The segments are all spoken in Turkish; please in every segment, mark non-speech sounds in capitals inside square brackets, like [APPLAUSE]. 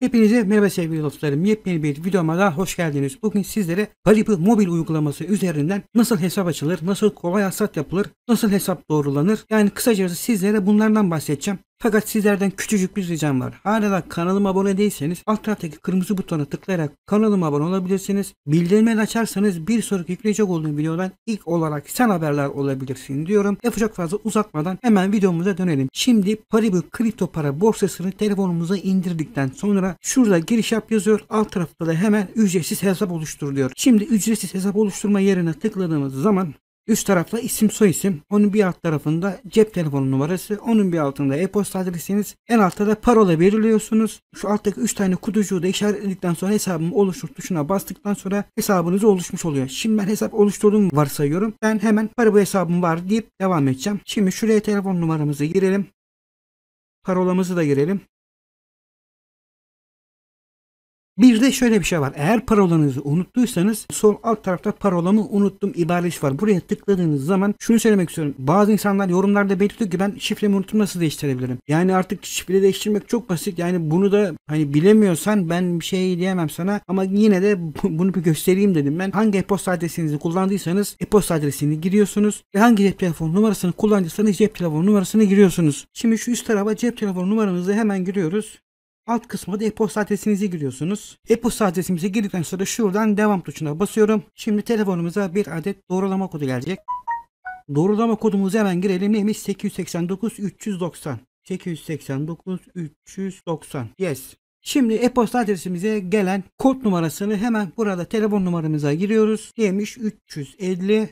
Hepinize merhaba sevgili dostlarım. Yepyeni bir videoma daha hoş geldiniz. Bugün sizlere Kalibı mobil uygulaması üzerinden nasıl hesap açılır, nasıl kolay hasat yapılır, nasıl hesap doğrulanır. Yani kısacası sizlere bunlardan bahsedeceğim. Fakat sizlerden küçücük bir ricam var. Hala kanalıma abone değilseniz alt taraftaki kırmızı butona tıklayarak kanalıma abone olabilirsiniz. Bildirimleri açarsanız bir sonraki yükleyecek olduğum videodan ilk olarak sen haberler olabilirsin diyorum. Lafı çok fazla uzatmadan hemen videomuza dönelim. Şimdi Paribu kripto para borsasını telefonumuza indirdikten sonra şurada giriş yap yazıyor. Alt tarafta da hemen ücretsiz hesap oluştur diyor. Şimdi ücretsiz hesap oluşturma yerine tıkladığımız zaman Üst tarafta isim soy isim. Onun bir alt tarafında cep telefonu numarası. Onun bir altında e-posta adresiniz. En altta da parola belirliyorsunuz. Şu alttaki 3 tane kutucuğu da işaretledikten sonra hesabımı oluştur tuşuna bastıktan sonra hesabınız oluşmuş oluyor. Şimdi ben hesap oluşturduğumu varsayıyorum. Ben hemen para bu hesabım var deyip devam edeceğim. Şimdi şuraya telefon numaramızı girelim. Parolamızı da girelim. Bir de şöyle bir şey var. Eğer parolanızı unuttuysanız sol alt tarafta parolamı unuttum ibaresi var. Buraya tıkladığınız zaman şunu söylemek istiyorum. Bazı insanlar yorumlarda belirtiyor ki ben şifremi unuttum nasıl değiştirebilirim? Yani artık şifre değiştirmek çok basit. Yani bunu da hani bilemiyorsan ben bir şey diyemem sana ama yine de [LAUGHS] bunu bir göstereyim dedim ben. Hangi e-posta adresinizi kullandıysanız e-posta adresini giriyorsunuz ve hangi cep telefon numarasını kullandıysanız cep telefon numarasını giriyorsunuz. Şimdi şu üst tarafa cep telefon numaranızı hemen giriyoruz. Alt kısmı da e-posta adresinizi giriyorsunuz. E-posta adresimizi girdikten sonra şuradan devam tuşuna basıyorum. Şimdi telefonumuza bir adet doğrulama kodu gelecek. Doğrulama kodumuzu hemen girelim. Neymiş? 889 390. 889 390. Yes. Şimdi e-posta adresimize gelen kod numarasını hemen burada telefon numaramıza giriyoruz. Neymiş? 350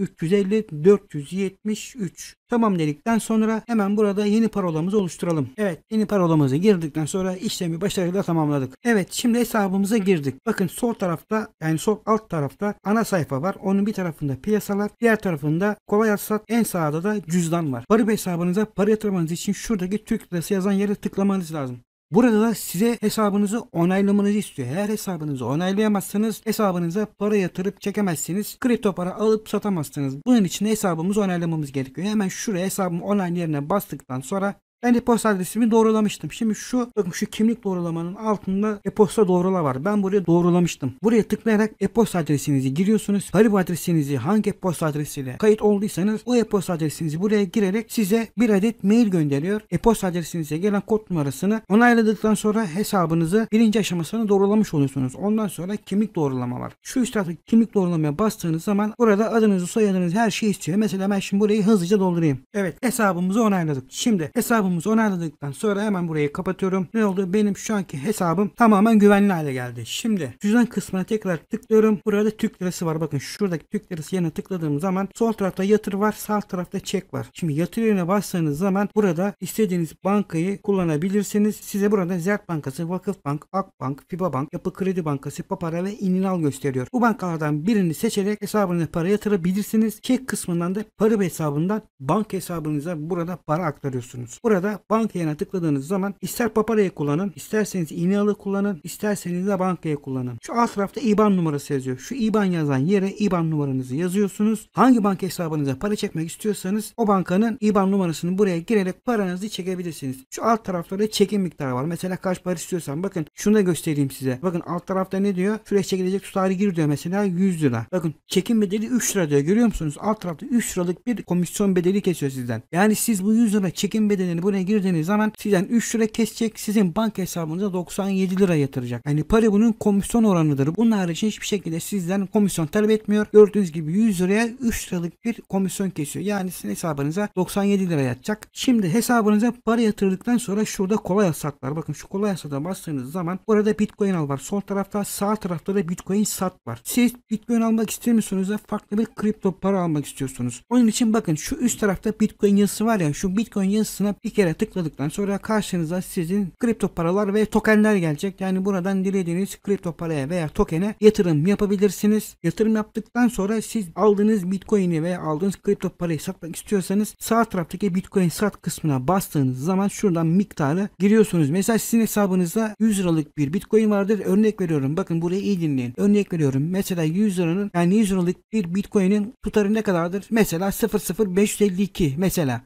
350 473. Tamam dedikten sonra hemen burada yeni parolamızı oluşturalım. Evet yeni parolamızı girdikten sonra işlemi başarıyla tamamladık. Evet şimdi hesabımıza girdik. Bakın sol tarafta yani sol alt tarafta ana sayfa var. Onun bir tarafında piyasalar diğer tarafında kolay alsat en sağda da cüzdan var. Para hesabınıza para yatırmanız için şuradaki Türk lirası yazan yere tıklamanız lazım. Burada da size hesabınızı onaylamanızı istiyor. Eğer hesabınızı onaylayamazsanız hesabınıza para yatırıp çekemezsiniz. Kripto para alıp satamazsınız. Bunun için hesabımızı onaylamamız gerekiyor. Hemen şuraya hesabımı onay yerine bastıktan sonra ben e-posta adresimi doğrulamıştım. Şimdi şu bakın şu kimlik doğrulamanın altında e-posta doğrula var. Ben buraya doğrulamıştım. Buraya tıklayarak e-posta adresinizi giriyorsunuz. Harip adresinizi hangi e-posta adresiyle kayıt olduysanız o e-posta adresinizi buraya girerek size bir adet mail gönderiyor. E-posta adresinize gelen kod numarasını onayladıktan sonra hesabınızı birinci aşamasını doğrulamış oluyorsunuz. Ondan sonra kimlik doğrulama var. Şu üst taraftaki kimlik doğrulamaya bastığınız zaman burada adınızı soyadınızı her şeyi istiyor. Mesela ben şimdi burayı hızlıca doldurayım. Evet hesabımızı onayladık. Şimdi hesabımızı hesabımızı onayladıktan sonra hemen burayı kapatıyorum. Ne oldu? Benim şu anki hesabım tamamen güvenli hale geldi. Şimdi cüzdan kısmına tekrar tıklıyorum. Burada Türk lirası var. Bakın şuradaki Türk lirası yerine tıkladığım zaman sol tarafta yatır var. Sağ tarafta çek var. Şimdi yatır yerine bastığınız zaman burada istediğiniz bankayı kullanabilirsiniz. Size burada Zert Bankası, Vakıf Bank, Akbank, FIBA Bank, Yapı Kredi Bankası, Papara ve İninal gösteriyor. Bu bankalardan birini seçerek hesabınıza para yatırabilirsiniz. Çek kısmından da para hesabından bank hesabınıza burada para aktarıyorsunuz. Burada da banka tıkladığınız zaman ister papara'yı kullanın, isterseniz iğnealı kullanın, isterseniz de bankaya kullanın. Şu alt tarafta IBAN numarası yazıyor. Şu IBAN yazan yere IBAN numaranızı yazıyorsunuz. Hangi banka hesabınıza para çekmek istiyorsanız o bankanın IBAN numarasını buraya girerek paranızı çekebilirsiniz. Şu alt tarafta da çekim miktarı var. Mesela kaç para istiyorsan bakın şunu da göstereyim size. Bakın alt tarafta ne diyor? Süreç çekilecek tutarı gir diyor mesela 100 lira. Bakın çekim bedeli 3 lira diyor. Görüyor musunuz? Alt tarafta 3 liralık bir komisyon bedeli kesiyor sizden. Yani siz bu 100 lira çekim bedelini buraya buraya girdiğiniz zaman sizden 3 lira kesecek. Sizin banka hesabınıza 97 lira yatıracak. Yani para bunun komisyon oranıdır. Bunun haricinde hiçbir şekilde sizden komisyon talep etmiyor. Gördüğünüz gibi 100 liraya 3 liralık bir komisyon kesiyor. Yani sizin hesabınıza 97 lira yatacak. Şimdi hesabınıza para yatırdıktan sonra şurada kolay hasatlar. Bakın şu kolay hasata bastığınız zaman burada bitcoin al var. Sol tarafta sağ tarafta da bitcoin sat var. Siz bitcoin almak istemiyorsunuz da farklı bir kripto para almak istiyorsunuz. Onun için bakın şu üst tarafta bitcoin yazısı var ya şu bitcoin yazısına bir kere tıkladıktan sonra karşınıza sizin kripto paralar ve tokenler gelecek. Yani buradan dilediğiniz kripto paraya veya tokene yatırım yapabilirsiniz. Yatırım yaptıktan sonra siz aldığınız bitcoin'i veya aldığınız kripto parayı satmak istiyorsanız sağ taraftaki bitcoin sat kısmına bastığınız zaman şuradan miktarı giriyorsunuz. Mesela sizin hesabınızda 100 liralık bir bitcoin vardır. Örnek veriyorum. Bakın burayı iyi dinleyin. Örnek veriyorum. Mesela 100 liranın yani 100 liralık bir bitcoin'in tutarı ne kadardır? Mesela 00552 mesela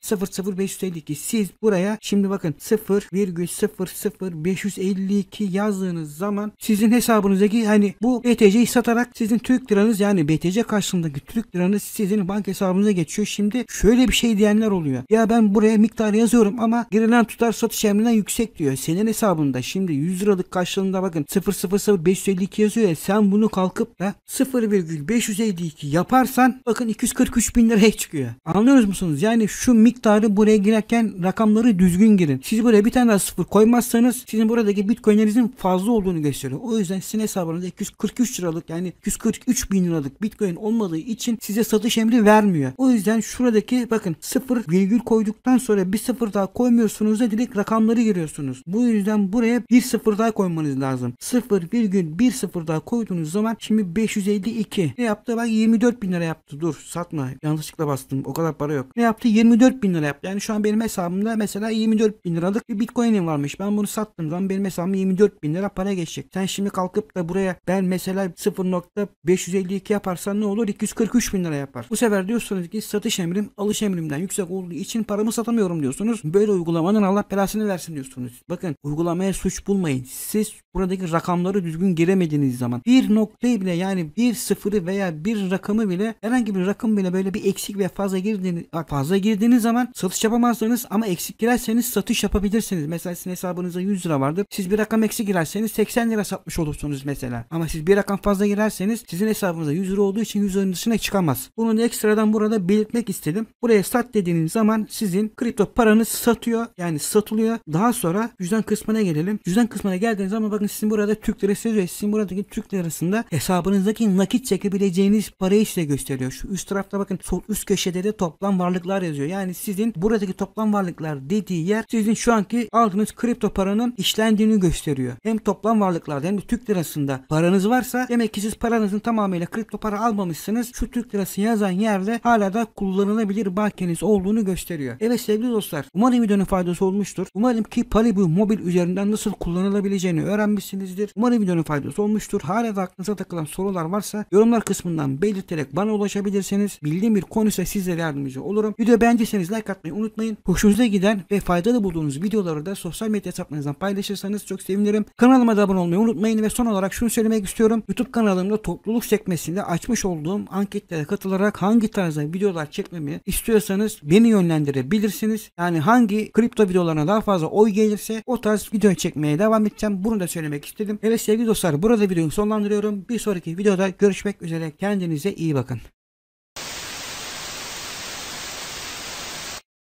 00552 siz Buraya şimdi bakın 0,00552 yazdığınız zaman sizin hesabınızdaki hani bu BTC'yi e satarak sizin Türk liranız yani BTC karşılığındaki Türk liranız sizin bank hesabınıza geçiyor. Şimdi şöyle bir şey diyenler oluyor. Ya ben buraya miktar yazıyorum ama girilen tutar satış emrinden yüksek diyor. Senin hesabında şimdi 100 liralık karşılığında bakın 0,00552 yazıyor ya sen bunu kalkıp da 0,552 yaparsan bakın 243 bin liraya çıkıyor. Anlıyor musunuz? Yani şu miktarı buraya girerken rakam rakamları düzgün girin. Siz buraya bir tane daha sıfır koymazsanız sizin buradaki bitcoinlerinizin fazla olduğunu gösteriyor. O yüzden sizin hesabınızda 243 liralık yani 143 bin liralık bitcoin olmadığı için size satış emri vermiyor. O yüzden şuradaki bakın sıfır virgül koyduktan sonra bir sıfır daha koymuyorsunuz da direkt rakamları giriyorsunuz. Bu yüzden buraya bir sıfır daha koymanız lazım. Sıfır virgül bir sıfır daha koyduğunuz zaman şimdi 552. Ne yaptı? Bak 24 bin lira yaptı. Dur satma. Yanlışlıkla bastım. O kadar para yok. Ne yaptı? 24 bin lira yaptı. Yani şu an benim hesabımda mesela 24 bin liralık bir bitcoin'im varmış. Ben bunu sattım. zaman benim hesabıma 24 bin lira para geçecek. Sen şimdi kalkıp da buraya ben mesela 0.552 yaparsan ne olur? 243 bin lira yapar. Bu sefer diyorsunuz ki satış emrim alış emrimden yüksek olduğu için paramı satamıyorum diyorsunuz. Böyle uygulamanın Allah belasını versin diyorsunuz. Bakın uygulamaya suç bulmayın. Siz buradaki rakamları düzgün giremediğiniz zaman bir noktayı bile yani bir sıfırı veya bir rakamı bile herhangi bir rakam bile böyle bir eksik ve fazla girdiğiniz fazla girdiğiniz zaman satış yapamazsınız ama eksik girerseniz satış yapabilirsiniz. Mesela sizin hesabınıza 100 lira vardır. Siz bir rakam eksik girerseniz 80 lira satmış olursunuz mesela. Ama siz bir rakam fazla girerseniz sizin hesabınıza 100 lira olduğu için 100 liranın dışına çıkamaz. Bunu da ekstradan burada belirtmek istedim. Buraya sat dediğiniz zaman sizin kripto paranız satıyor. Yani satılıyor. Daha sonra cüzdan kısmına gelelim. Cüzdan kısmına geldiğiniz zaman bakın sizin burada Türk lirası ve sizin buradaki Türk lirasında hesabınızdaki nakit çekebileceğiniz parayı size gösteriyor. Şu üst tarafta bakın sol üst köşede de toplam varlıklar yazıyor. Yani sizin buradaki toplam varlıklar dediği yer sizin şu anki aldığınız kripto paranın işlendiğini gösteriyor. Hem toplam varlıklarda hem de Türk lirasında paranız varsa demek ki siz paranızın tamamıyla kripto para almamışsınız. Şu Türk lirası yazan yerde hala da kullanılabilir bakiyeniz olduğunu gösteriyor. Evet sevgili dostlar umarım videonun faydası olmuştur. Umarım ki Palibu mobil üzerinden nasıl kullanılabileceğini öğrenmişsinizdir. Umarım videonun faydası olmuştur. Hala da aklınıza takılan sorular varsa yorumlar kısmından belirterek bana ulaşabilirsiniz. Bildiğim bir konuysa sizlere yardımcı olurum. Video beğendiyseniz like atmayı unutmayın. Hoşunuza giden izler ve faydalı bulduğunuz videoları da sosyal medya hesaplarınızdan paylaşırsanız çok sevinirim. Kanalıma da abone olmayı unutmayın ve son olarak şunu söylemek istiyorum. YouTube kanalımda topluluk sekmesinde açmış olduğum anketlere katılarak hangi tarzda videolar çekmemi istiyorsanız beni yönlendirebilirsiniz. Yani hangi kripto videolarına daha fazla oy gelirse o tarz video çekmeye devam edeceğim. Bunu da söylemek istedim. Evet sevgili dostlar burada videoyu sonlandırıyorum. Bir sonraki videoda görüşmek üzere. Kendinize iyi bakın.